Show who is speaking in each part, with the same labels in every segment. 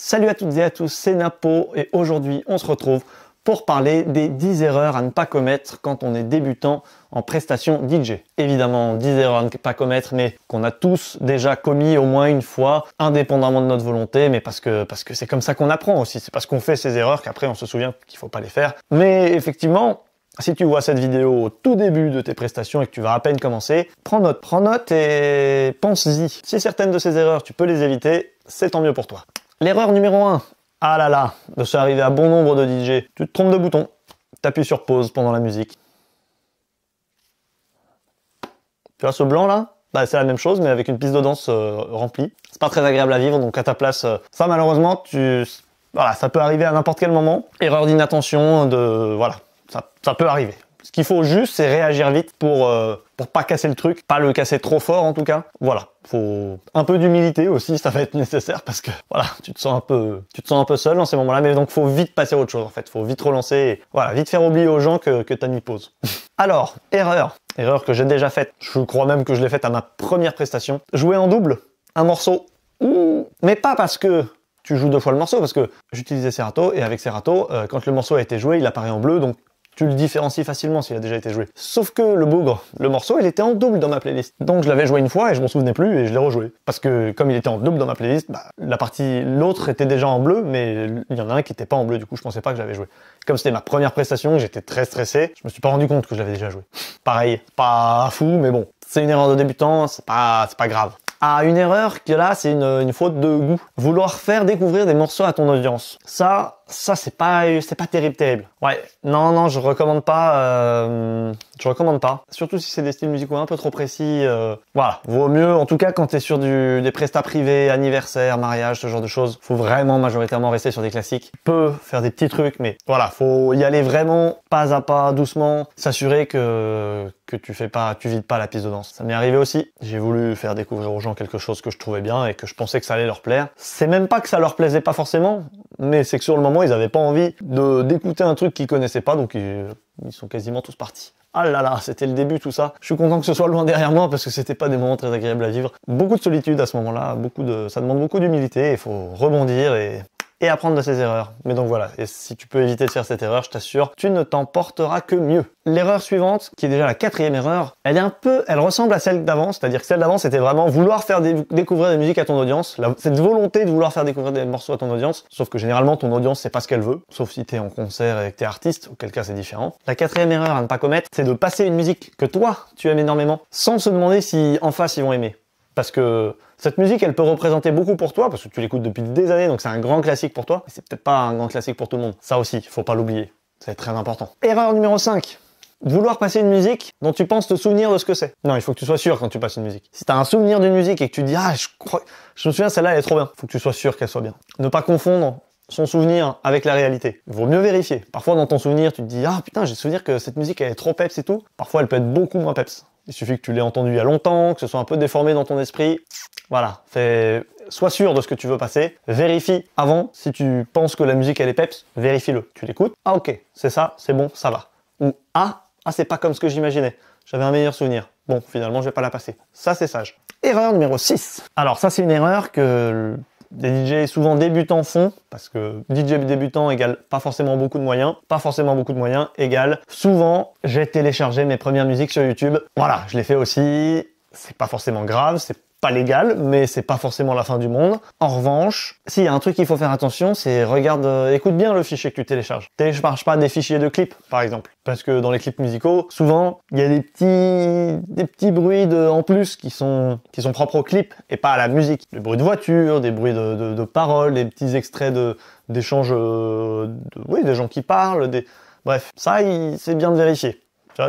Speaker 1: Salut à toutes et à tous, c'est Napo et aujourd'hui on se retrouve pour parler des 10 erreurs à ne pas commettre quand on est débutant en prestation DJ. Évidemment, 10 erreurs à ne pas commettre, mais qu'on a tous déjà commis au moins une fois, indépendamment de notre volonté, mais parce que parce que c'est comme ça qu'on apprend aussi, c'est parce qu'on fait ces erreurs qu'après on se souvient qu'il ne faut pas les faire. Mais effectivement, si tu vois cette vidéo au tout début de tes prestations et que tu vas à peine commencer, prends note, prends note et pense-y. Si certaines de ces erreurs, tu peux les éviter, c'est tant mieux pour toi. L'erreur numéro 1. Ah là là, de se arriver à bon nombre de DJ. Tu te trompes de bouton, t'appuies sur pause pendant la musique. Tu vois ce blanc là bah, c'est la même chose mais avec une piste de danse euh, remplie. C'est pas très agréable à vivre donc à ta place, euh. ça malheureusement tu voilà, ça peut arriver à n'importe quel moment. Erreur d'inattention de voilà, ça peut arriver. Ce qu'il faut juste, c'est réagir vite pour, euh, pour pas casser le truc, pas le casser trop fort en tout cas. Voilà, faut un peu d'humilité aussi, ça va être nécessaire parce que voilà, tu te sens un peu, tu te sens un peu seul en ces moments-là, mais donc faut vite passer à autre chose en fait, faut vite relancer, et, voilà, vite faire oublier aux gens que, que t'as mis pause. Alors, erreur, erreur que j'ai déjà faite, je crois même que je l'ai faite à ma première prestation, jouer en double, un morceau, mais pas parce que tu joues deux fois le morceau parce que j'utilisais Serato et avec Serato, euh, quand le morceau a été joué, il apparaît en bleu, donc tu le différencies facilement s'il a déjà été joué. Sauf que le bougre, le morceau, il était en double dans ma playlist. Donc je l'avais joué une fois et je m'en souvenais plus et je l'ai rejoué. Parce que comme il était en double dans ma playlist, bah, la partie, l'autre était déjà en bleu, mais il y en a un qui n'était pas en bleu, du coup je pensais pas que j'avais joué. Comme c'était ma première prestation, j'étais très stressé, je me suis pas rendu compte que j'avais déjà joué. Pareil, pas fou, mais bon. C'est une erreur de débutant, c'est pas, c'est pas grave Ah une erreur que là, c'est une, une, faute de goût. Vouloir faire découvrir des morceaux à ton audience. Ça, ça c'est pas c'est pas terrible terrible. Ouais, non non, je recommande pas euh, je recommande pas. Surtout si c'est des styles musicaux un peu trop précis euh, voilà, vaut mieux en tout cas quand t'es sur des prestats privés, anniversaire, mariage, ce genre de choses, faut vraiment majoritairement rester sur des classiques. peut faire des petits trucs mais voilà, faut y aller vraiment pas à pas, doucement, s'assurer que que tu fais pas tu vides pas la piste de danse. Ça m'est arrivé aussi. J'ai voulu faire découvrir aux gens quelque chose que je trouvais bien et que je pensais que ça allait leur plaire. C'est même pas que ça leur plaisait pas forcément, mais c'est que sur le moment ils n'avaient pas envie d'écouter un truc qu'ils connaissaient pas, donc ils, ils sont quasiment tous partis. Ah là là, c'était le début tout ça. Je suis content que ce soit loin derrière moi parce que c'était pas des moments très agréables à vivre. Beaucoup de solitude à ce moment-là, beaucoup de, ça demande beaucoup d'humilité. Il faut rebondir et et apprendre de ses erreurs. Mais donc voilà, et si tu peux éviter de faire cette erreur, je t'assure, tu ne t'en porteras que mieux. L'erreur suivante, qui est déjà la quatrième erreur, elle est un peu, elle ressemble à celle d'avant, c'est-à-dire que celle d'avant c'était vraiment vouloir faire découvrir des musiques à ton audience, cette volonté de vouloir faire découvrir des morceaux à ton audience, sauf que généralement ton audience c'est pas ce qu'elle veut, sauf si t'es en concert et que t'es artiste, auquel cas c'est différent. La quatrième erreur à ne pas commettre, c'est de passer une musique que toi tu aimes énormément, sans se demander si en face ils vont aimer parce que cette musique, elle peut représenter beaucoup pour toi, parce que tu l'écoutes depuis des années, donc c'est un grand classique pour toi, mais c'est peut-être pas un grand classique pour tout le monde. Ça aussi, faut pas l'oublier. C'est très important. Erreur numéro 5. Vouloir passer une musique dont tu penses te souvenir de ce que c'est. Non, il faut que tu sois sûr quand tu passes une musique. Si t'as un souvenir d'une musique et que tu dis, ah, je crois, je me souviens, celle-là, elle est trop bien. Faut que tu sois sûr qu'elle soit bien. Ne pas confondre son souvenir avec la réalité. Il vaut mieux vérifier. Parfois, dans ton souvenir, tu te dis, ah, putain, j'ai souvenir que cette musique, elle est trop peps et tout. Parfois, elle peut être beaucoup moins peps. Il suffit que tu l'aies entendu il y a longtemps, que ce soit un peu déformé dans ton esprit. Voilà, fais... sois sûr de ce que tu veux passer. Vérifie avant si tu penses que la musique elle est peps, vérifie-le. Tu l'écoutes, ah ok, c'est ça, c'est bon, ça va. Ou ah, ah c'est pas comme ce que j'imaginais. J'avais un meilleur souvenir. Bon, finalement, je vais pas la passer. Ça, c'est sage. Erreur numéro 6. Alors, ça, c'est une erreur que des DJ souvent débutants font, parce que DJ débutant égale pas forcément beaucoup de moyens, pas forcément beaucoup de moyens égale souvent j'ai téléchargé mes premières musiques sur YouTube. Voilà, je l'ai fait aussi. C'est pas forcément grave, c'est pas légal, mais c'est pas forcément la fin du monde. En revanche, s'il y a un truc qu'il faut faire attention, c'est regarde, euh, écoute bien le fichier que tu télécharges. Télécharge pas des fichiers de clips, par exemple, parce que dans les clips musicaux, souvent il y a des petits, des petits bruits de, en plus qui sont, qui sont propres au clip et pas à la musique. Des bruits de voiture, des bruits de, paroles, des petits extraits de d'échanges, euh, de, oui, des gens qui parlent, des, bref, ça c'est bien de vérifier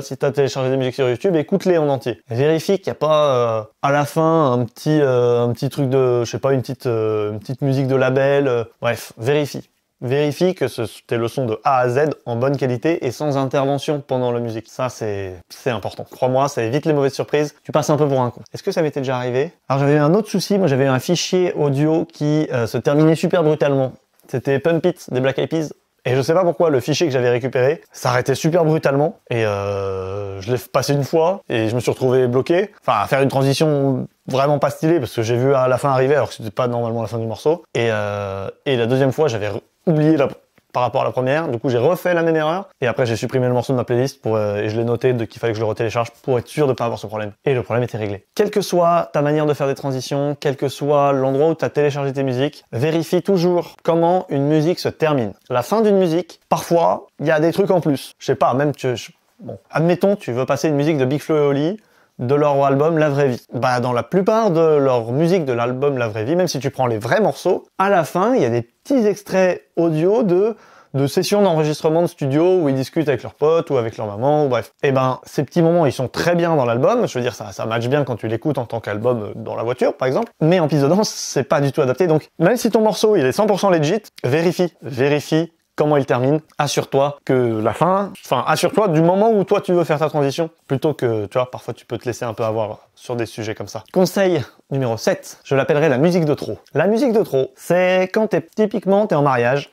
Speaker 1: si tu as téléchargé des musiques sur YouTube, écoute-les en entier. Vérifie qu'il n'y a pas euh, à la fin un petit, euh, un petit truc de, je sais pas, une petite, euh, petite musique de label. bref, vérifie. Vérifie que ce, le leçons de A à Z en bonne qualité et sans intervention pendant la musique. Ça, c'est important. Crois-moi, ça évite les mauvaises surprises. Tu passes un peu pour un con. Est-ce que ça m'était déjà arrivé Alors, j'avais un autre souci. Moi, j'avais un fichier audio qui se terminait super brutalement. C'était Pump It des Black Eyed Peas. Et je sais pas pourquoi le fichier que j'avais récupéré s'arrêtait super brutalement et euh, je l'ai passé une fois et je me suis retrouvé bloqué. Enfin, à faire une transition vraiment pas stylée parce que j'ai vu à la fin arriver alors que c'était pas normalement la fin du morceau. et euh, la deuxième fois, j'avais oublié la par rapport à la première. Du coup, j'ai refait la même erreur. Et après, j'ai supprimé le morceau de ma playlist euh, et je l'ai noté qu'il fallait que je le retélécharge pour être sûr de pas avoir ce problème. Et le problème était réglé. Quelle que soit ta manière de faire des transitions, quel que soit l'endroit où tu as téléchargé tes musiques, vérifie toujours comment une musique se termine. La fin d'une musique, parfois, il y a des trucs en plus. Je sais pas, même tu, bon. Admettons, tu veux passer une musique de Big Flo et Oli de leur album La Vraie Vie. Bah dans la plupart de leur musique de l'album La Vraie Vie, même si tu prends les vrais morceaux, à la fin il y a des petits extraits audio de de sessions d'enregistrement de studio où ils discutent avec leurs potes ou avec leur maman, ou bref. Et eh ben, ces petits moments, ils sont très bien dans l'album. Je veux dire, ça, ça match bien quand tu l'écoutes en tant qu'album euh, dans la voiture, par exemple. Mais en piste c'est pas du tout adapté. Donc, même si ton morceau, il est 100% legit, vérifie. Vérifie comment il termine. Assure-toi que la fin, enfin, assure-toi du moment où toi tu veux faire ta transition, plutôt que, tu vois, parfois tu peux te laisser un peu avoir sur des sujets comme ça. Conseil numéro 7, je l'appellerai la musique de trop. La musique de trop, c'est quand es typiquement, t'es en mariage,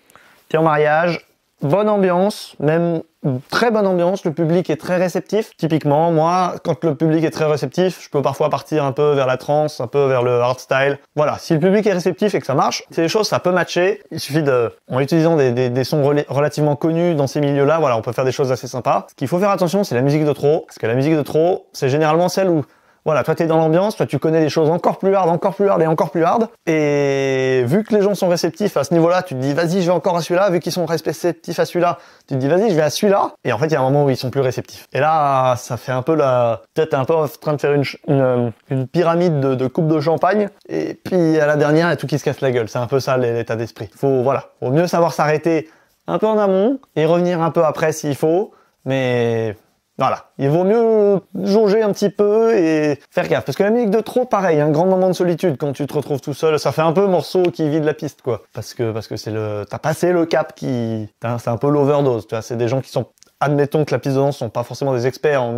Speaker 1: es en mariage, bonne ambiance, même très bonne ambiance, le public est très réceptif. Typiquement, moi, quand le public est très réceptif, je peux parfois partir un peu vers la trance, un peu vers le hardstyle. Voilà, si le public est réceptif et que ça marche, c'est des choses, ça peut matcher. Il suffit de, en utilisant des, des, sons relativement connus dans ces milieux-là, voilà, on peut faire des choses assez sympas. Ce qu'il faut faire attention, c'est la musique de trop, parce que la musique de trop, c'est généralement celle où voilà, toi t'es dans l'ambiance, toi tu connais des choses encore plus hard, encore plus hard et encore plus hard. Et vu que les gens sont réceptifs à ce niveau-là, tu te dis vas-y, je vais encore à celui-là. Vu qu'ils sont réceptifs à celui-là, tu te dis vas-y, je vais à celui-là. Et en fait, il y a un moment où ils sont plus réceptifs. Et là, ça fait un peu la, peut-être un peu en train de faire une, euh, une, pyramide de, coupe de champagne. Et puis à la dernière, il y a tout qui se casse la gueule. C'est un peu ça l'état d'esprit. Faut voilà, faut mieux savoir s'arrêter un peu en amont et revenir un peu après s'il faut. Mais voilà, il vaut mieux jauger un petit peu et faire gaffe. Parce que la musique de trop, pareil, un grand moment de solitude quand tu te retrouves tout seul, ça fait un peu morceau qui vide la piste, quoi. Parce que parce que c'est le, t'as passé le cap qui, c'est un peu l'overdose. Tu vois, c'est des gens qui sont, admettons que la piste de danse sont pas forcément des experts en,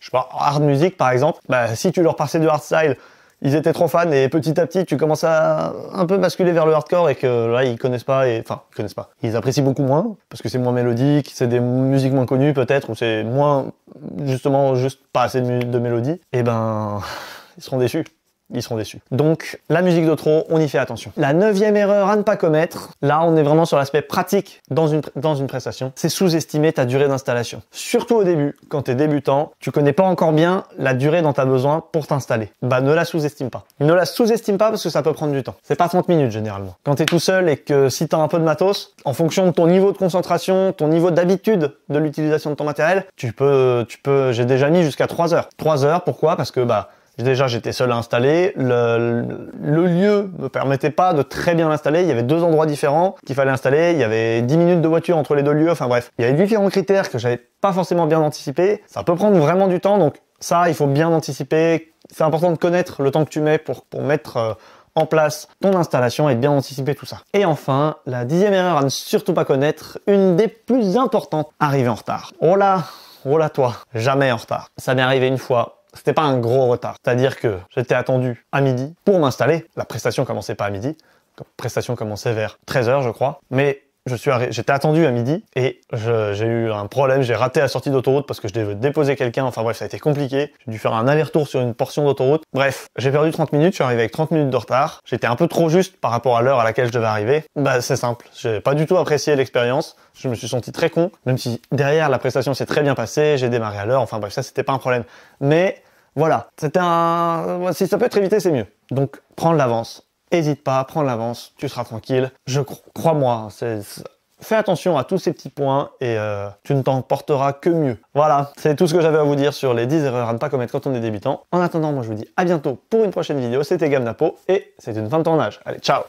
Speaker 1: je sais pas, hard music par exemple. Bah si tu leur passais du hard style ils étaient trop fans et petit à petit tu commences à un peu basculer vers le hardcore et que là ils connaissent pas et enfin ils connaissent pas ils apprécient beaucoup moins parce que c'est moins mélodique c'est des musiques moins connues peut-être ou c'est moins justement juste pas assez de, de mélodie et eh ben ils seront déçus ils seront déçus. Donc la musique de trop, on y fait attention. La neuvième erreur à ne pas commettre, là on est vraiment sur l'aspect pratique dans une, dans une prestation, c'est sous-estimer ta durée d'installation. Surtout au début, quand tu es débutant, tu connais pas encore bien la durée dont tu as besoin pour t'installer. Bah ne la sous-estime pas. Ne la sous-estime pas parce que ça peut prendre du temps. C'est pas 30 minutes généralement. Quand tu es tout seul et que si tu as un peu de matos, en fonction de ton niveau de concentration, ton niveau d'habitude de l'utilisation de ton matériel, tu peux, tu peux, j'ai déjà mis jusqu'à 3 heures. 3 heures, pourquoi Parce que bah Déjà, j'étais seul à installer. Le, lieu me permettait pas de très bien l'installer. Il y avait deux endroits différents qu'il fallait installer. Il y avait 10 minutes de voiture entre les deux lieux. Enfin bref, il y avait différents critères que j'avais pas forcément bien anticipé. Ça peut prendre vraiment du temps. Donc ça, il faut bien anticiper. C'est important de connaître le temps que tu mets pour, mettre euh, en place ton installation et bien anticiper tout ça. Et enfin, la dixième erreur à ne surtout pas connaître, une des plus importantes, arriver en retard. Oh là, oh là toi, jamais en retard. Ça m'est arrivé une fois c'était pas un gros retard. C'est-à-dire que j'étais attendu à midi pour m'installer. La prestation commençait pas à midi. La prestation commençait vers 13h, je crois. Mais je suis j'étais attendu à midi et j'ai eu un problème, j'ai raté la sortie d'autoroute parce que je devais déposer quelqu'un, enfin bref, ça a été compliqué. J'ai dû faire un aller-retour sur une portion d'autoroute. Bref, j'ai perdu 30 minutes, je suis arrivé avec 30 minutes de retard. J'étais un peu trop juste par rapport à l'heure à laquelle je devais arriver. Bah c'est simple, j'ai pas du tout apprécié l'expérience, je me suis senti très con, même si derrière la prestation s'est très bien passée, j'ai démarré à l'heure, enfin bref, ça c'était pas un problème. Mais voilà, c'était un... Si ça peut être évité, c'est mieux. Donc prendre l'avance, Hésite pas, prends l'avance, tu seras tranquille. Je crois-moi, hein, Fais attention à tous ces petits points et euh, tu ne t'en porteras que mieux. Voilà, c'est tout ce que j'avais à vous dire sur les 10 erreurs à ne pas commettre quand on est débutant. En attendant, moi je vous dis à bientôt pour une prochaine vidéo. C'était Gamnapo et c'est une fin de tournage. Allez, ciao